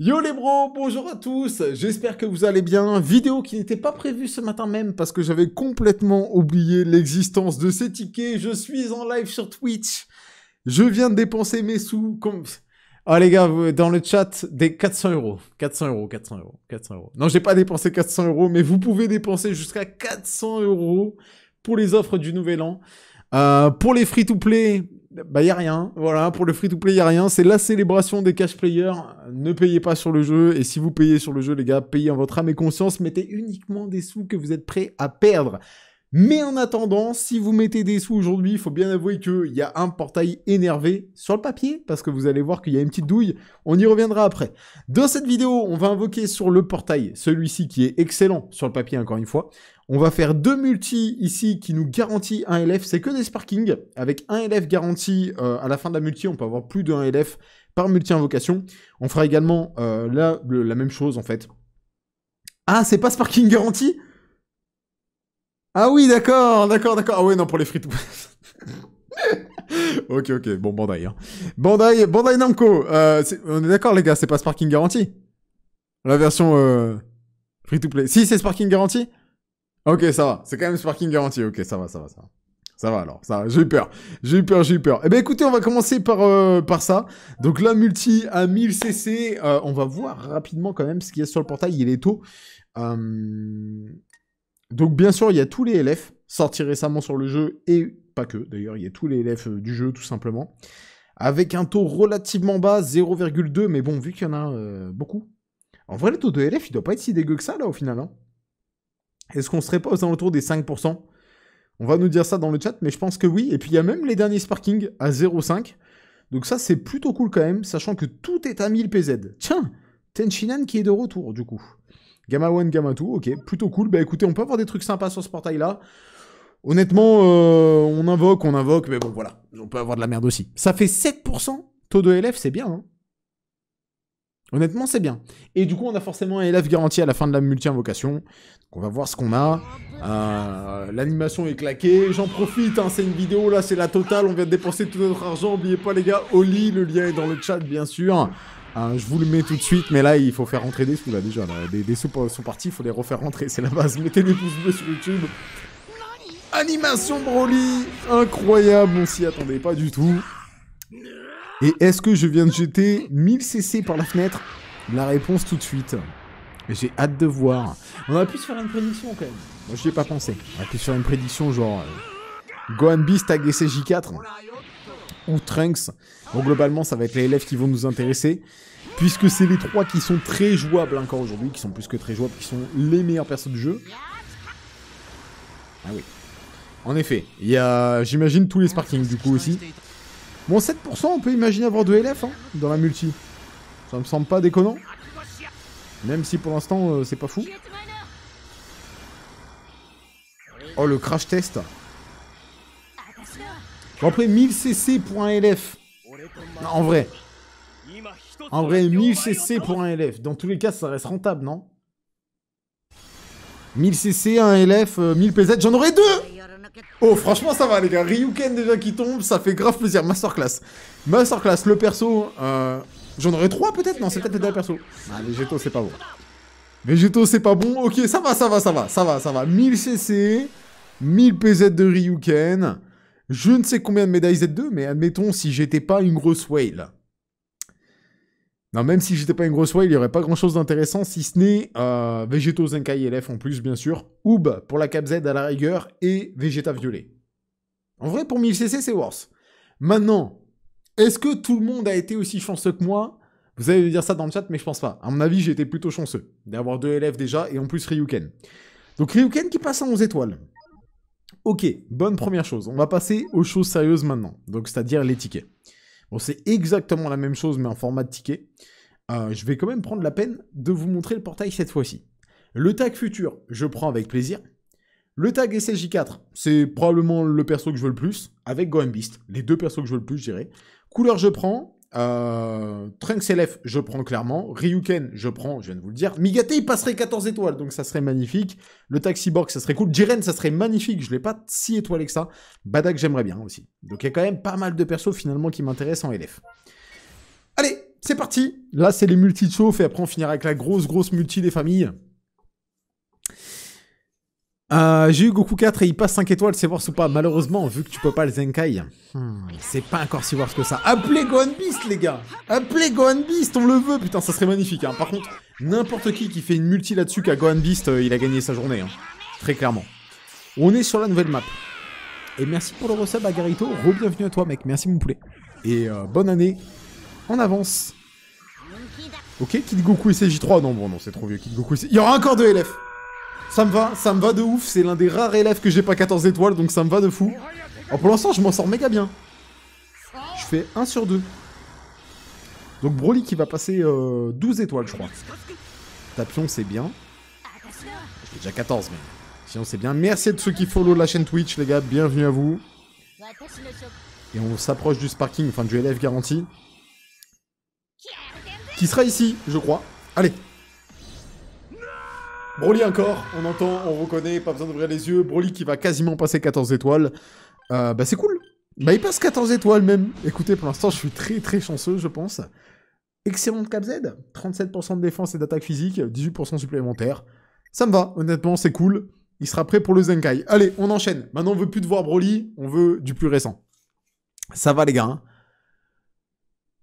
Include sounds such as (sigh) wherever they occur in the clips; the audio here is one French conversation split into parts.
Yo les bros, bonjour à tous, j'espère que vous allez bien. Vidéo qui n'était pas prévue ce matin même parce que j'avais complètement oublié l'existence de ces tickets. Je suis en live sur Twitch. Je viens de dépenser mes sous comme... Ah les gars, dans le chat, des 400 euros. 400 euros, 400 euros, 400 euros. Non, j'ai pas dépensé 400 euros, mais vous pouvez dépenser jusqu'à 400 euros pour les offres du Nouvel An. Euh, pour les free-to-play, bah y a rien. Voilà, pour le free-to-play, y a rien. C'est la célébration des cash players. Ne payez pas sur le jeu. Et si vous payez sur le jeu, les gars, payez en votre âme et conscience. Mettez uniquement des sous que vous êtes prêts à perdre. Mais en attendant, si vous mettez des sous aujourd'hui, il faut bien avouer qu'il y a un portail énervé sur le papier, parce que vous allez voir qu'il y a une petite douille, on y reviendra après. Dans cette vidéo, on va invoquer sur le portail, celui-ci qui est excellent sur le papier encore une fois. On va faire deux multi ici qui nous garantit un LF, c'est que des sparkings, avec un LF garanti euh, à la fin de la multi, on peut avoir plus d'un LF par multi-invocation. On fera également euh, la même chose en fait. Ah, c'est pas sparking garanti ah oui, d'accord, d'accord, d'accord. Ah ouais, non, pour les frites. (laughs) ok, ok, bon, Bandai. Hein. Bandai, Bandai Namco. Euh, on est d'accord, les gars, c'est pas Sparking guarantee? La version euh, free to play. Si, c'est Sparking guarantee? Ok, ça va. C'est quand même Sparking Garantie. Ok, ça va, ça va, ça va. Ça va alors, ça j'ai eu peur, j'ai eu peur, j'ai eu peur. Eh ben écoutez, on va commencer par, euh, par ça. Donc là, multi à 1000 CC, on va voir rapidement quand même ce qu'il y a sur le portail, il est tôt. Euh... Donc bien sûr, il y a tous les LF sortis récemment sur le jeu, et pas que, d'ailleurs, il y a tous les LF euh, du jeu tout simplement, avec un taux relativement bas, 0,2, mais bon, vu qu'il y en a euh, beaucoup. En vrai, le taux de LF, il doit pas être si dégueu que ça, là, au final. Hein. Est-ce qu'on serait pas aux alentours des 5% On va nous dire ça dans le chat, mais je pense que oui. Et puis, il y a même les derniers sparking à 0,5. Donc ça, c'est plutôt cool quand même, sachant que tout est à 1000 PZ. Tiens, Tenchinan qui est de retour, du coup. Gamma 1, Gamma 2, ok, plutôt cool. Bah écoutez, on peut avoir des trucs sympas sur ce portail-là. Honnêtement, euh, on invoque, on invoque, mais bon, voilà. On peut avoir de la merde aussi. Ça fait 7% taux de LF, c'est bien, hein Honnêtement, c'est bien. Et du coup, on a forcément un élève garanti à la fin de la multi-invocation. on va voir ce qu'on a. Euh, l'animation est claquée. J'en profite, hein, c'est une vidéo, là, c'est la totale. On vient de dépenser tout notre argent. N'oubliez pas, les gars, Oli, le lien est dans le chat, bien sûr. Hein, je vous le mets tout de suite, mais là, il faut faire rentrer des sous, là, déjà. Des, des, sous sont partis, il faut les refaire rentrer, c'est la base. Mettez des pouces bleus sur YouTube. Animation Broly Incroyable, on s'y attendait pas du tout. Et est-ce que je viens de jeter 1000 CC par la fenêtre La réponse tout de suite. J'ai hâte de voir. On aurait pu se faire une prédiction, quand même. Moi, n'y ai pas pensé. On a pu se faire une prédiction, genre... Euh, Gohan Beast tag SJ4. Ou Trunks donc globalement, ça va être les élèves qui vont nous intéresser, puisque c'est les trois qui sont très jouables encore aujourd'hui, qui sont plus que très jouables, qui sont les meilleurs persos du jeu. Ah oui. En effet, il y a, j'imagine, tous les sparkings du coup aussi. Bon, 7%, on peut imaginer avoir deux LF hein, dans la multi. Ça me semble pas déconnant. Même si pour l'instant, euh, c'est pas fou. Oh, le crash test. Après, 1000 CC pour un LF en vrai. En vrai, 1000 CC pour un LF. Dans tous les cas, ça reste rentable, non 1000 CC, un LF, 1000 PZ, j'en aurais deux Oh, franchement, ça va, les gars. Ryuken, déjà, qui tombe, ça fait grave plaisir. Masterclass. Masterclass, le perso... Euh, j'en aurais trois, peut-être Non, c'est peut-être le dernier perso. Ah, Végéto, c'est pas bon. Végéto, c'est pas bon. Ok, ça va, ça va, ça va, ça va, ça va. 1000 CC, 1000 PZ de Ryuken... Je ne sais combien de médailles Z2, mais admettons si j'étais pas une grosse whale. Non, même si j'étais pas une grosse whale, il n'y aurait pas grand chose d'intéressant, si ce n'est euh, Végétaux Zenkai LF en plus, bien sûr, Oub pour la Cap Z à la rigueur, et Végéta Violet. En vrai, pour 1000 CC, c'est worse. Maintenant, est-ce que tout le monde a été aussi chanceux que moi Vous allez me dire ça dans le chat, mais je pense pas. À mon avis, j'étais plutôt chanceux d'avoir deux élèves déjà, et en plus Ryuken. Donc Ryuken qui passe à 11 étoiles. Ok, bonne première chose. On va passer aux choses sérieuses maintenant, donc c'est-à-dire les tickets. Bon, c'est exactement la même chose, mais en format de ticket. Euh, je vais quand même prendre la peine de vous montrer le portail cette fois-ci. Le tag futur, je prends avec plaisir. Le tag SLJ4, c'est probablement le perso que je veux le plus, avec Gohan Beast, les deux persos que je veux le plus, je dirais. Couleur, je prends. Euh, Trunks LF je prends clairement. Ryuken, je prends, je viens de vous le dire. Migate, il passerait 14 étoiles, donc ça serait magnifique. Le Taxi Box, ça serait cool. Jiren, ça serait magnifique. Je l'ai pas si étoilé que ça. Badak, j'aimerais bien aussi. Donc il y a quand même pas mal de persos finalement qui m'intéressent en LF. Allez, c'est parti. Là, c'est les multi de et après on finira avec la grosse, grosse multi des familles. Euh, j'ai eu Goku 4 et il passe 5 étoiles, c'est voir ou pas. Malheureusement, vu que tu peux pas le Zenkai, hmm, c'est pas encore si voir que ça. Appelez Gohan Beast, les gars Appelez Gohan Beast, on le veut Putain, ça serait magnifique. Hein. Par contre, n'importe qui qui fait une multi là-dessus qu'à Gohan Beast, euh, il a gagné sa journée. Hein. Très clairement. On est sur la nouvelle map. Et merci pour le resub à Garito. Re-bienvenue à toi, mec. Merci, mon poulet. Et euh, bonne année en avance. Ok, Kid Goku et CJ3. Non, bon, non, c'est trop vieux. Kid Goku et Il y aura encore deux LF ça me va, ça me va de ouf, c'est l'un des rares élèves que j'ai pas 14 étoiles, donc ça me va de fou. Alors oh, pour l'instant, je m'en sors méga bien. Je fais 1 sur 2. Donc Broly qui va passer 12 euh, étoiles, je crois. Tapion, c'est bien. J'ai déjà 14, mais sinon c'est bien. Merci à tous ceux qui follow la chaîne Twitch, les gars, bienvenue à vous. Et on s'approche du sparking, enfin du élève garanti. Qui sera ici, je crois. Allez, Broly encore, on entend, on reconnaît, pas besoin d'ouvrir les yeux. Broly qui va quasiment passer 14 étoiles. Euh, bah c'est cool. Bah il passe 14 étoiles même. Écoutez, pour l'instant je suis très très chanceux, je pense. Excellente cap Z, 37% de défense et d'attaque physique, 18% supplémentaire. Ça me va, honnêtement, c'est cool. Il sera prêt pour le Zenkai. Allez, on enchaîne. Maintenant, on veut plus de voir Broly, on veut du plus récent. Ça va les gars. Hein.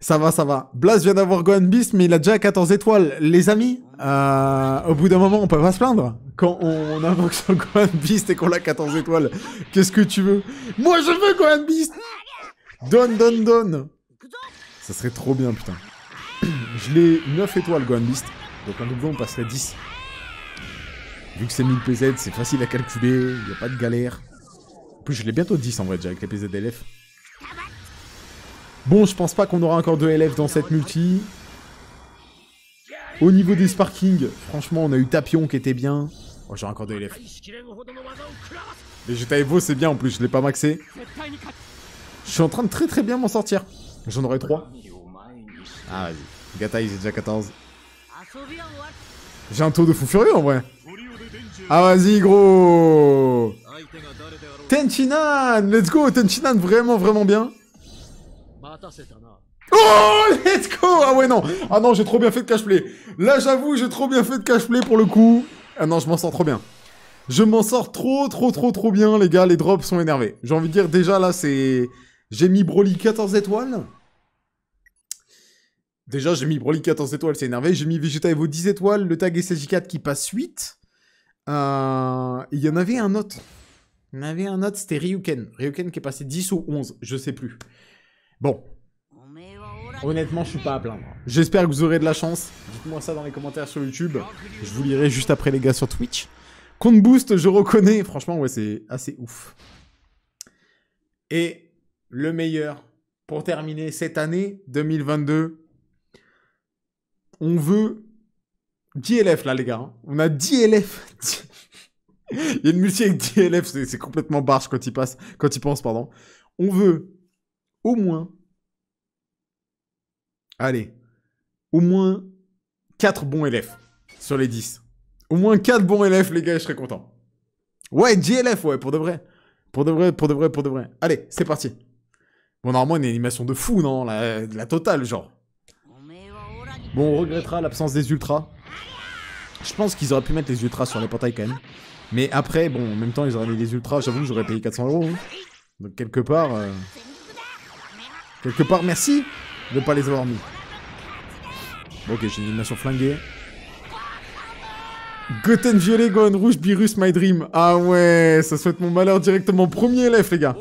Ça va, ça va. Blas vient d'avoir Gohan Beast, mais il a déjà 14 étoiles. Les amis, euh, au bout d'un moment, on peut pas se plaindre. Quand on invoque sur Gohan Beast et qu'on l'a 14 étoiles, qu'est-ce que tu veux Moi, je veux Gohan Beast Donne, donne, donne Ça serait trop bien, putain. (clears throat) je l'ai 9 étoiles, Gohan Beast. Donc en doublon, on passerait 10. Vu que c'est 1000 PZ, c'est facile à calculer, il a pas de galère. En plus, je l'ai bientôt 10 en vrai déjà avec les PZLF. Bon, je pense pas qu'on aura encore deux LF dans cette multi. Au niveau des sparkings, franchement, on a eu Tapion qui était bien. Oh, j'ai encore deux LF. Les GTA c'est bien en plus, je l'ai pas maxé. Je suis en train de très très bien m'en sortir. J'en aurai trois. Ah, vas-y. Gatai, j'ai déjà 14. J'ai un taux de fou furieux en vrai. Ah, vas-y, gros Tenchinan Let's go Tenchinan, vraiment, vraiment bien. Oh, let's go Ah ouais, non Ah non, j'ai trop bien fait de cash play. Là, j'avoue, j'ai trop bien fait de cash play pour le coup. Ah non, je m'en sors trop bien. Je m'en sors trop, trop, trop, trop bien, les gars. Les drops sont énervés. J'ai envie de dire, déjà, là, c'est... J'ai mis Broly 14 étoiles. Déjà, j'ai mis Broly 14 étoiles, c'est énervé. J'ai mis Vegeta Evo 10 étoiles, le tag SJ4 qui passe 8. Euh, il y en avait un autre. Il y en avait un autre, c'était Ryuken. Ryuken qui est passé 10 ou 11, je sais plus. Bon. Honnêtement, je suis pas à plaindre. J'espère que vous aurez de la chance. Dites-moi ça dans les commentaires sur YouTube. Je vous lirai juste après, les gars, sur Twitch. Compte boost, je reconnais. Franchement, ouais, c'est assez ouf. Et le meilleur, pour terminer cette année 2022, on veut 10 LF, là, les gars. Hein. On a 10 LF. (laughs) il y a une multi avec 10 LF. c'est complètement barge quand il passe, quand il pense, pardon. On veut au moins, allez, au moins 4 bons élèves sur les 10. Au moins 4 bons élèves, les gars, je serais content. Ouais, JLF, ouais, pour de vrai. Pour de vrai, pour de vrai, pour de vrai. Allez, c'est parti. Bon, normalement, une animation de fou, non la, totale, genre. Bon, on regrettera l'absence des ultras. Je pense qu'ils auraient pu mettre les ultras sur les portails quand même. Mais après, bon, en même temps, ils auraient mis des ultras, j'avoue j'aurais payé 400 euros. Hein. Donc quelque part... Euh, Quelque part, merci de ne pas les avoir mis. ok, j'ai une nation flinguée. Goten violet, Gohan rouge, Virus, My Dream. Ah ouais, ça souhaite mon malheur directement. Premier élève, les gars.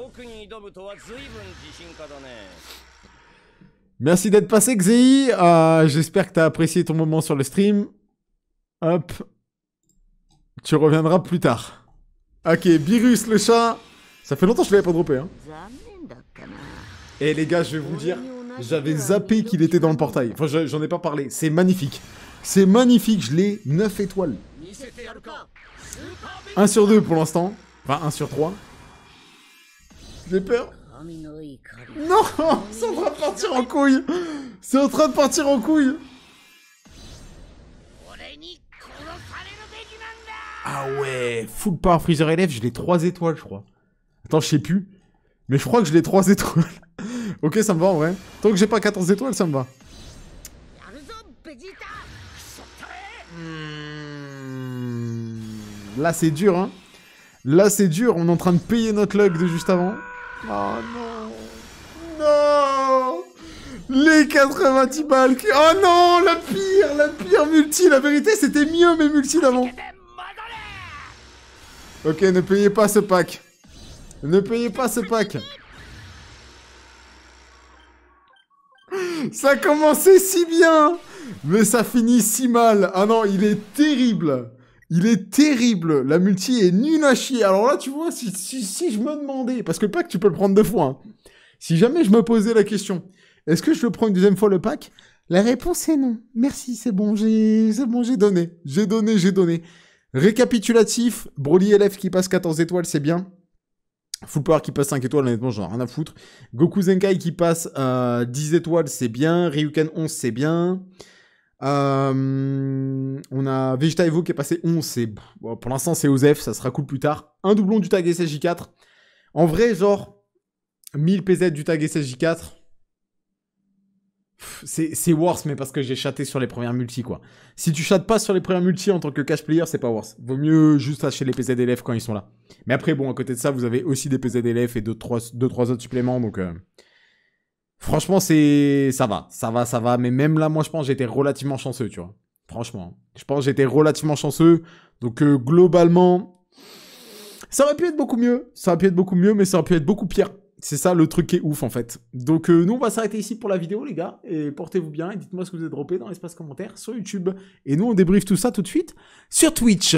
Merci d'être passé, Xei. Euh, j'espère que t'as apprécié ton moment sur le stream. Hop. Tu reviendras plus tard. Ok, Virus, le chat. Ça fait longtemps que je l'avais pas droppé. Hein. Et eh, les gars, je vais vous dire, j'avais zappé qu'il était dans le portail. Enfin, j'en ai pas parlé. C'est magnifique. C'est magnifique, je l'ai 9 étoiles. 1 sur 2 pour l'instant. Enfin, 1 sur 3. J'ai peur. Non C'est en train de partir en couille C'est en train de partir en couille Ah ouais Full Power Freezer Elf, je l'ai 3 étoiles, je crois. Attends, je sais plus. Mais je crois que je l'ai 3 étoiles. Ok, ça me va en vrai. Tant que j'ai pas 14 étoiles, ça me va. Hmm. Là, c'est dur, hein. Là, c'est dur. On est en train de payer notre log de juste avant. Oh non. Non Les 90 balles Oh non La pire La pire multi La vérité, c'était mieux mes multi d'avant. Ok, ne payez pas ce pack. Ne payez pas ce pack. Ça commençait si bien, mais ça finit si mal. Ah non, il est terrible. Il est terrible. La multi est nulle à chier. Alors là, tu vois, si, si, je me demandais, parce que le pack, tu peux le prendre deux fois. Hein. Si jamais je me posais la question, est-ce que je le prends une deuxième fois le pack La réponse est non. Merci, c'est bon, j'ai bon, j'ai donné. J'ai donné, j'ai donné. Récapitulatif, Broly LF qui passe 14 étoiles, c'est bien. Full Power qui passe 5 étoiles, honnêtement, j'en ai rien à foutre. Goku Zenkai qui passe 10 euh, étoiles, c'est bien. Ryuken 11, c'est bien. Euh, on a Vegeta Evo qui est passé 11, c'est... pour l'instant, c'est Ozef, ça sera cool plus tard. Un doublon du tag SSJ4. En vrai, genre, 1000 PZ du tag SSJ4, c'est worse, mais parce que j'ai chaté sur les premières multi, quoi. Si tu chattes pas sur les premières multi en tant que cash player, c'est pas worse. Vaut mieux juste acheter les PZ d'élèves quand ils sont là. Mais après, bon, à côté de ça, vous avez aussi des PZ d'élèves et 2-3 deux, trois, autres suppléments, donc... Euh, franchement, c'est... Ça va, ça va, ça va. Mais même là, moi, je pense j'étais relativement chanceux, tu vois. Franchement. Hein. Je pense j'étais relativement chanceux. Donc, euh, globalement... Ça aurait pu être beaucoup mieux. Ça aurait pu être beaucoup mieux, mais ça aurait pu être beaucoup pire c'est ça le truc qui est ouf en fait. Donc euh, nous on va s'arrêter ici pour la vidéo les gars et portez-vous bien et dites-moi ce que vous avez droppé dans l'espace commentaire sur YouTube et nous on débriefe tout ça tout de suite sur Twitch.